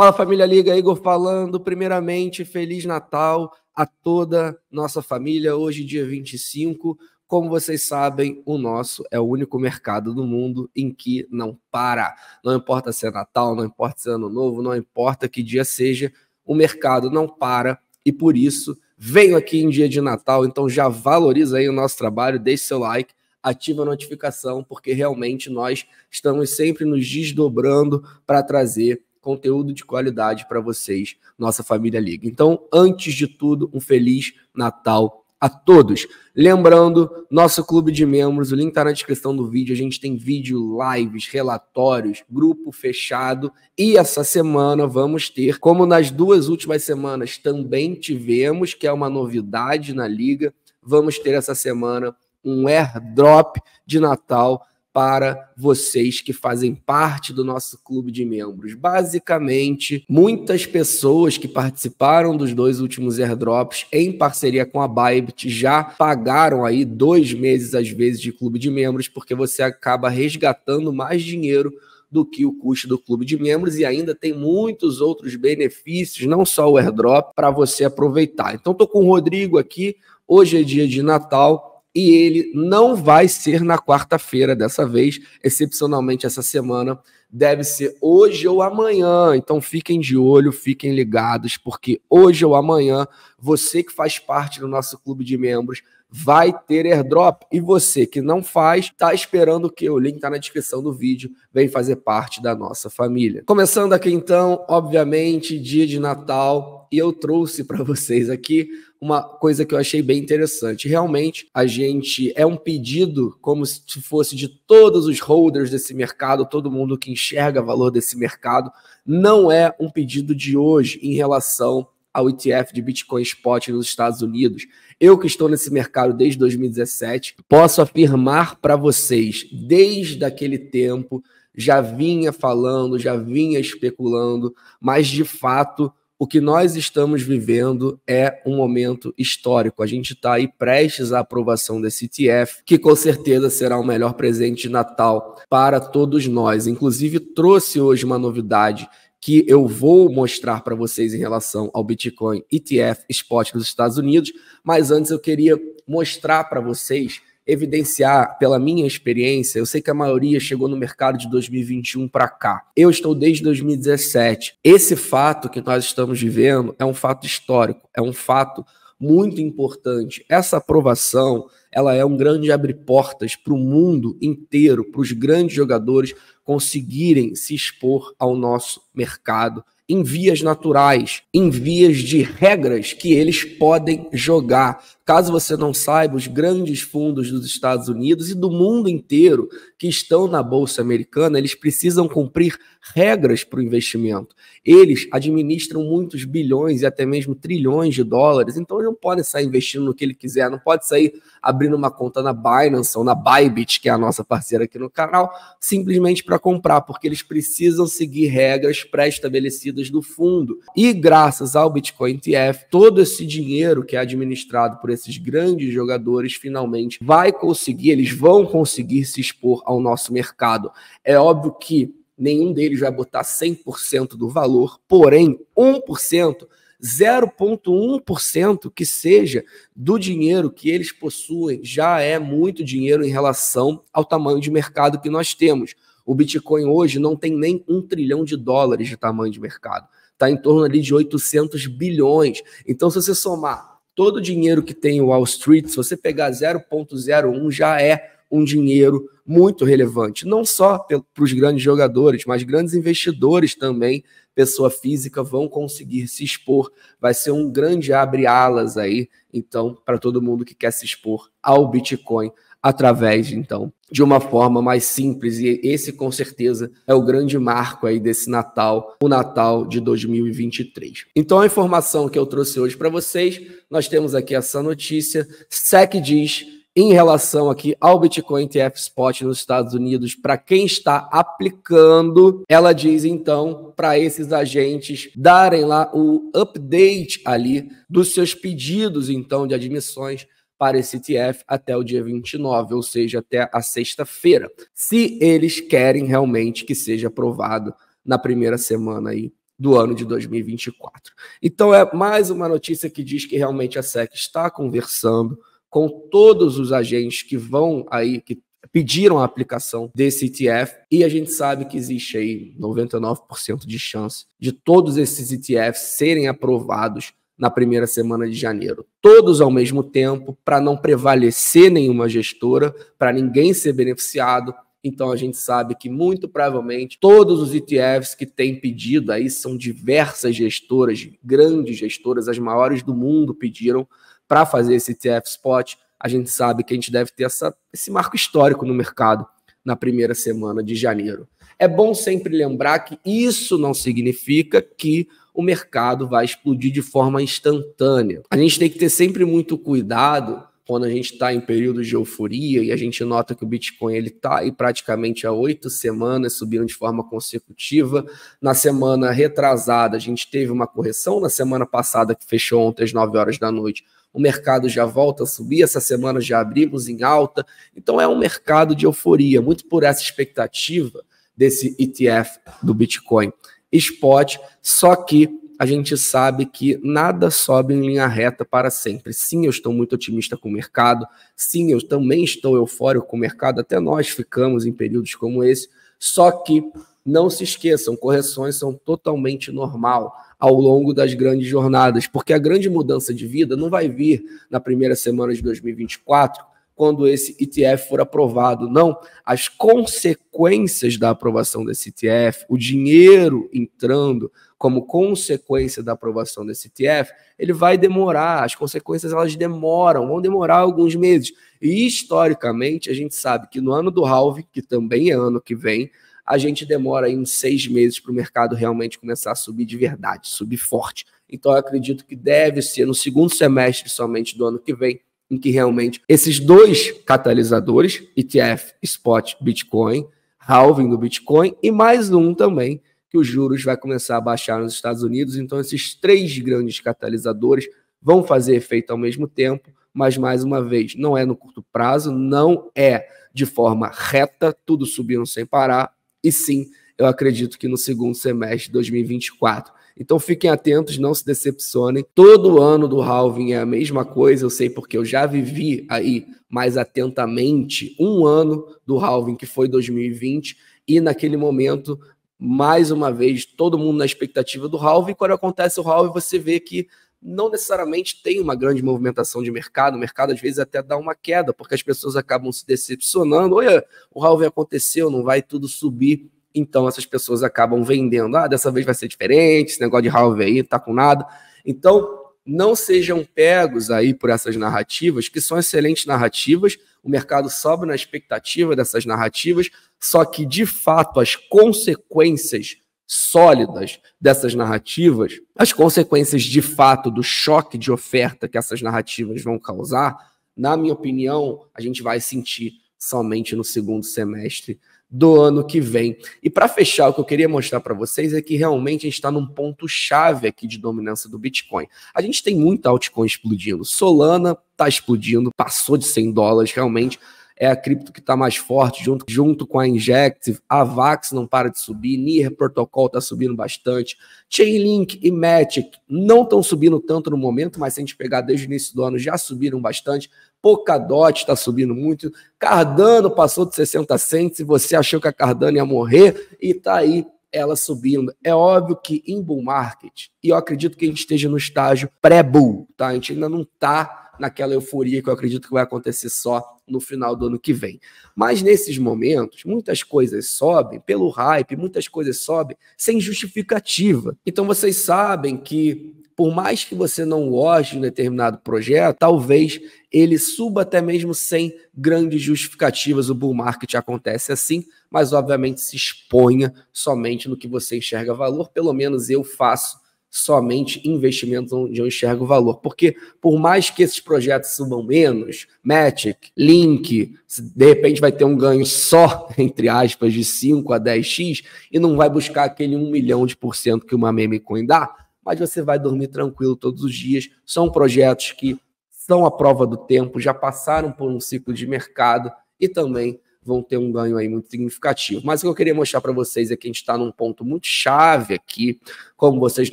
Fala família Liga, Igor falando. Primeiramente, Feliz Natal a toda nossa família. Hoje, dia 25. Como vocês sabem, o nosso é o único mercado do mundo em que não para. Não importa se é Natal, não importa se é Ano Novo, não importa que dia seja, o mercado não para e por isso venho aqui em dia de Natal. Então já valoriza aí o nosso trabalho, deixe seu like, ativa a notificação, porque realmente nós estamos sempre nos desdobrando para trazer conteúdo de qualidade para vocês, nossa família Liga. Então, antes de tudo, um feliz Natal a todos. Lembrando, nosso clube de membros, o link está na descrição do vídeo. A gente tem vídeo, lives, relatórios, grupo fechado. E essa semana vamos ter, como nas duas últimas semanas também tivemos, que é uma novidade na liga, vamos ter essa semana um airdrop de Natal para vocês que fazem parte do nosso clube de membros. Basicamente, muitas pessoas que participaram dos dois últimos airdrops em parceria com a Bybit já pagaram aí dois meses às vezes de clube de membros, porque você acaba resgatando mais dinheiro do que o custo do clube de membros e ainda tem muitos outros benefícios, não só o airdrop, para você aproveitar. Então, estou com o Rodrigo aqui. Hoje é dia de Natal, e ele não vai ser na quarta-feira dessa vez, excepcionalmente essa semana, deve ser hoje ou amanhã. Então fiquem de olho, fiquem ligados, porque hoje ou amanhã você que faz parte do nosso clube de membros vai ter airdrop e você que não faz, está esperando o que? O link está na descrição do vídeo, vem fazer parte da nossa família. Começando aqui então, obviamente, dia de Natal, e eu trouxe para vocês aqui uma coisa que eu achei bem interessante. Realmente, a gente é um pedido como se fosse de todos os holders desse mercado, todo mundo que enxerga valor desse mercado, não é um pedido de hoje em relação ao ETF de Bitcoin Spot nos Estados Unidos. Eu que estou nesse mercado desde 2017, posso afirmar para vocês, desde aquele tempo, já vinha falando, já vinha especulando, mas de fato o que nós estamos vivendo é um momento histórico. A gente está aí prestes à aprovação desse ETF, que com certeza será o melhor presente de Natal para todos nós. Inclusive, trouxe hoje uma novidade que eu vou mostrar para vocês em relação ao Bitcoin ETF Spot dos Estados Unidos, mas antes eu queria mostrar para vocês evidenciar pela minha experiência, eu sei que a maioria chegou no mercado de 2021 para cá. Eu estou desde 2017. Esse fato que nós estamos vivendo é um fato histórico, é um fato muito importante. Essa aprovação, ela é um grande abrir portas para o mundo inteiro, para os grandes jogadores conseguirem se expor ao nosso mercado em vias naturais, em vias de regras que eles podem jogar. Caso você não saiba, os grandes fundos dos Estados Unidos e do mundo inteiro que estão na bolsa americana, eles precisam cumprir regras para o investimento. Eles administram muitos bilhões e até mesmo trilhões de dólares, então eles não podem sair investindo no que ele quiser, não pode sair abrindo uma conta na Binance ou na Bybit, que é a nossa parceira aqui no canal, simplesmente para comprar, porque eles precisam seguir regras pré-estabelecidas do fundo. E graças ao Bitcoin ETF, todo esse dinheiro que é administrado por esses grandes jogadores finalmente vai conseguir, eles vão conseguir se expor ao nosso mercado. É óbvio que nenhum deles vai botar 100% do valor, porém 1%. 0,1% que seja do dinheiro que eles possuem já é muito dinheiro em relação ao tamanho de mercado que nós temos. O Bitcoin hoje não tem nem um trilhão de dólares de tamanho de mercado. Está em torno ali de 800 bilhões. Então, se você somar todo o dinheiro que tem o Wall Street, se você pegar 0,01, já é um dinheiro muito relevante, não só para os grandes jogadores, mas grandes investidores também, pessoa física, vão conseguir se expor. Vai ser um grande abre-alas aí, então, para todo mundo que quer se expor ao Bitcoin através, então, de uma forma mais simples. E esse, com certeza, é o grande marco aí desse Natal, o Natal de 2023. Então, a informação que eu trouxe hoje para vocês, nós temos aqui essa notícia. SEC diz em relação aqui ao Bitcoin TF Spot nos Estados Unidos, para quem está aplicando, ela diz então para esses agentes darem lá o update ali dos seus pedidos então de admissões para esse ETF até o dia 29, ou seja, até a sexta-feira, se eles querem realmente que seja aprovado na primeira semana aí do ano de 2024. Então é mais uma notícia que diz que realmente a SEC está conversando com todos os agentes que vão aí que pediram a aplicação desse ETF e a gente sabe que existe aí 99% de chance de todos esses ETFs serem aprovados na primeira semana de janeiro. Todos ao mesmo tempo, para não prevalecer nenhuma gestora, para ninguém ser beneficiado. Então a gente sabe que muito provavelmente todos os ETFs que têm pedido aí são diversas gestoras, grandes gestoras, as maiores do mundo pediram para fazer esse ETF spot. A gente sabe que a gente deve ter essa, esse marco histórico no mercado na primeira semana de janeiro. É bom sempre lembrar que isso não significa que o mercado vai explodir de forma instantânea. A gente tem que ter sempre muito cuidado quando a gente está em período de euforia e a gente nota que o Bitcoin ele está aí praticamente há oito semanas subindo de forma consecutiva. Na semana retrasada, a gente teve uma correção. Na semana passada, que fechou ontem às 9 horas da noite, o mercado já volta a subir. Essa semana já abrimos em alta. Então é um mercado de euforia, muito por essa expectativa desse ETF do Bitcoin spot, só que a gente sabe que nada sobe em linha reta para sempre. Sim, eu estou muito otimista com o mercado. Sim, eu também estou eufórico com o mercado. Até nós ficamos em períodos como esse. Só que não se esqueçam, correções são totalmente normal ao longo das grandes jornadas, porque a grande mudança de vida não vai vir na primeira semana de 2024 quando esse ETF for aprovado, não. As consequências da aprovação desse ETF, o dinheiro entrando como consequência da aprovação desse ETF, ele vai demorar. As consequências elas demoram, vão demorar alguns meses. E historicamente a gente sabe que no ano do halving, que também é ano que vem, a gente demora aí uns seis meses para o mercado realmente começar a subir de verdade, subir forte. Então, eu acredito que deve ser no segundo semestre somente do ano que vem em que realmente esses dois catalisadores, ETF, Spot, Bitcoin, halving do Bitcoin e mais um também que os juros vai começar a baixar nos Estados Unidos. Então esses três grandes catalisadores vão fazer efeito ao mesmo tempo, mas mais uma vez, não é no curto prazo, não é de forma reta, tudo subindo sem parar, e sim, eu acredito que no segundo semestre de 2024 então fiquem atentos, não se decepcionem. Todo ano do halving é a mesma coisa, eu sei porque eu já vivi aí mais atentamente um ano do halving, que foi 2020, e naquele momento mais uma vez, todo mundo na expectativa do halving. Quando acontece o halving, você vê que não necessariamente tem uma grande movimentação de mercado. O mercado às vezes até dá uma queda, porque as pessoas acabam se decepcionando. Olha, o halving aconteceu, não vai tudo subir então essas pessoas acabam vendendo. Ah, dessa vez vai ser diferente, esse negócio de Halve aí tá com nada. Então, não sejam pegos aí por essas narrativas, que são excelentes narrativas, o mercado sobe na expectativa dessas narrativas, só que de fato as consequências sólidas dessas narrativas, as consequências de fato do choque de oferta que essas narrativas vão causar, na minha opinião, a gente vai sentir somente no segundo semestre do ano que vem. E para fechar, o que eu queria mostrar para vocês é que realmente a gente está num ponto chave aqui de dominância do Bitcoin. A gente tem muita altcoin explodindo. Solana está explodindo, passou de 100 dólares, realmente é a cripto que está mais forte, junto, junto com a Injective, a Vax não para de subir, Nier Protocol está subindo bastante, Chainlink e Matic não estão subindo tanto no momento, mas se a gente pegar desde o início do ano já subiram bastante, Polkadot está subindo muito, Cardano passou de 60 centos e você achou que a Cardano ia morrer e está aí ela subindo. É óbvio que em bull market, e eu acredito que a gente esteja no estágio pré-bull, tá? A gente ainda não está naquela euforia que eu acredito que vai acontecer só no final do ano que vem. Mas nesses momentos, muitas coisas sobem pelo hype, muitas coisas sobem sem justificativa. Então vocês sabem que por mais que você não goste de um determinado projeto, talvez ele suba até mesmo sem grandes justificativas. O bull market acontece assim, mas obviamente se exponha somente no que você enxerga valor. Pelo menos eu faço somente investimentos onde eu enxergo valor. Porque por mais que esses projetos subam menos, Matic, Link, de repente vai ter um ganho só, entre aspas, de 5 a 10x e não vai buscar aquele 1 milhão de por cento que uma meme coin dá, mas você vai dormir tranquilo todos os dias. São projetos que são a prova do tempo, já passaram por um ciclo de mercado e também vão ter um ganho aí muito significativo. Mas o que eu queria mostrar para vocês é que a gente está num ponto muito chave aqui, como vocês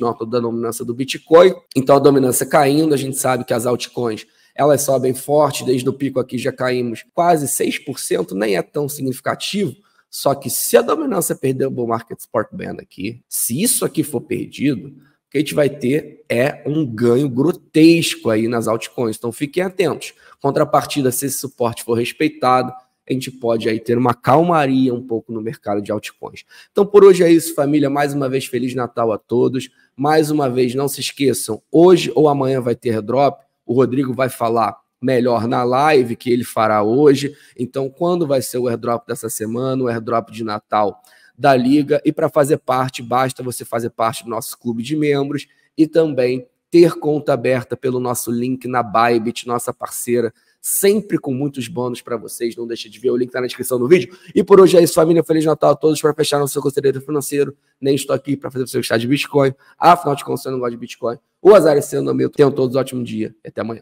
notam da dominância do Bitcoin. Então a dominância caindo, a gente sabe que as altcoins elas sobem forte, desde o pico aqui já caímos quase 6%, nem é tão significativo. Só que se a dominância perder o Bull Market support Band aqui, se isso aqui for perdido, o que a gente vai ter é um ganho grotesco aí nas altcoins. Então fiquem atentos. Contrapartida, se esse suporte for respeitado, a gente pode aí ter uma calmaria um pouco no mercado de altcoins. Então por hoje é isso, família. Mais uma vez, Feliz Natal a todos. Mais uma vez, não se esqueçam, hoje ou amanhã vai ter drop. O Rodrigo vai falar melhor na live que ele fará hoje. Então, quando vai ser o airdrop dessa semana, o airdrop de Natal da Liga. E para fazer parte, basta você fazer parte do nosso clube de membros e também ter conta aberta pelo nosso link na Bybit, nossa parceira sempre com muitos bônus para vocês. Não deixe de ver, o link tá na descrição do vídeo. E por hoje é isso, família. Feliz Natal a todos. Para fechar no seu conselheiro financeiro, nem estou aqui para fazer o seu gostar de Bitcoin. Afinal de contas, eu não gosto de Bitcoin. O azar é seu, é meu. Tenham todos um ótimo dia e até amanhã.